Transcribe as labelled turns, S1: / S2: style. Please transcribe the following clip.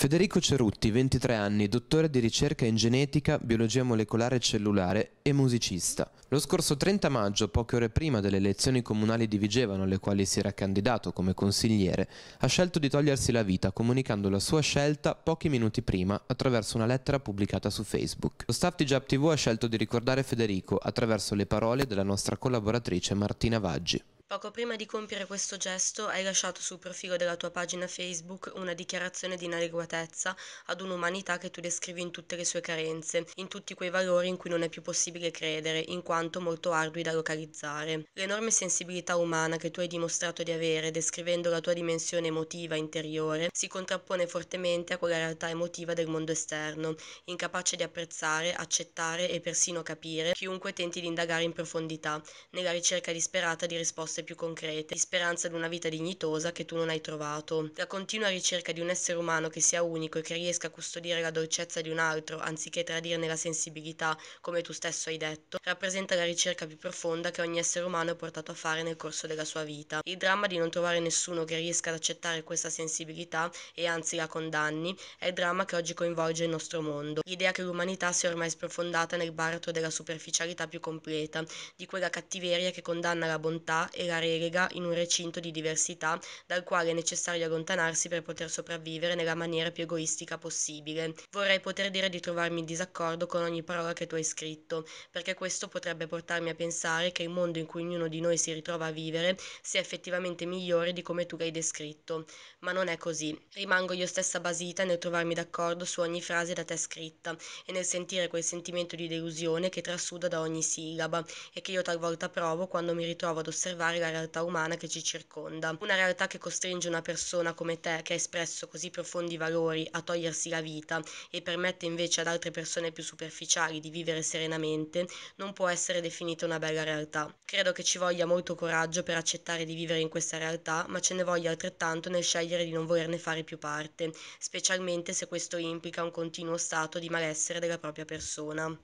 S1: Federico Cerutti, 23 anni, dottore di ricerca in genetica, biologia molecolare e cellulare e musicista. Lo scorso 30 maggio, poche ore prima delle elezioni comunali di Vigevano, alle quali si era candidato come consigliere, ha scelto di togliersi la vita comunicando la sua scelta pochi minuti prima attraverso una lettera pubblicata su Facebook. Lo staff di Giap TV ha scelto di ricordare Federico attraverso le parole della nostra collaboratrice Martina Vaggi.
S2: Poco prima di compiere questo gesto hai lasciato sul profilo della tua pagina Facebook una dichiarazione di inadeguatezza ad un'umanità che tu descrivi in tutte le sue carenze, in tutti quei valori in cui non è più possibile credere, in quanto molto ardui da localizzare. L'enorme sensibilità umana che tu hai dimostrato di avere descrivendo la tua dimensione emotiva interiore si contrappone fortemente a quella realtà emotiva del mondo esterno, incapace di apprezzare, accettare e persino capire chiunque tenti di indagare in profondità, nella ricerca disperata di risposte speranze più concrete, di speranza di una vita dignitosa che tu non hai trovato. La continua ricerca di un essere umano che sia unico e che riesca a custodire la dolcezza di un altro, anziché tradirne la sensibilità, come tu stesso hai detto, rappresenta la ricerca più profonda che ogni essere umano è portato a fare nel corso della sua vita. Il dramma di non trovare nessuno che riesca ad accettare questa sensibilità e anzi la condanni è il dramma che oggi coinvolge il nostro mondo. L'idea che l'umanità sia ormai sprofondata nel baratro della superficialità più completa, di quella cattiveria che condanna la bontà e la la relega in un recinto di diversità dal quale è necessario allontanarsi per poter sopravvivere nella maniera più egoistica possibile. Vorrei poter dire di trovarmi in disaccordo con ogni parola che tu hai scritto, perché questo potrebbe portarmi a pensare che il mondo in cui ognuno di noi si ritrova a vivere sia effettivamente migliore di come tu l'hai descritto, ma non è così. Rimango io stessa basita nel trovarmi d'accordo su ogni frase da te scritta e nel sentire quel sentimento di delusione che trasuda da ogni sillaba e che io talvolta provo quando mi ritrovo ad osservare la realtà umana che ci circonda. Una realtà che costringe una persona come te, che ha espresso così profondi valori, a togliersi la vita e permette invece ad altre persone più superficiali di vivere serenamente, non può essere definita una bella realtà. Credo che ci voglia molto coraggio per accettare di vivere in questa realtà, ma ce ne voglia altrettanto nel scegliere di non volerne fare più parte, specialmente se questo implica un continuo stato di malessere della propria persona.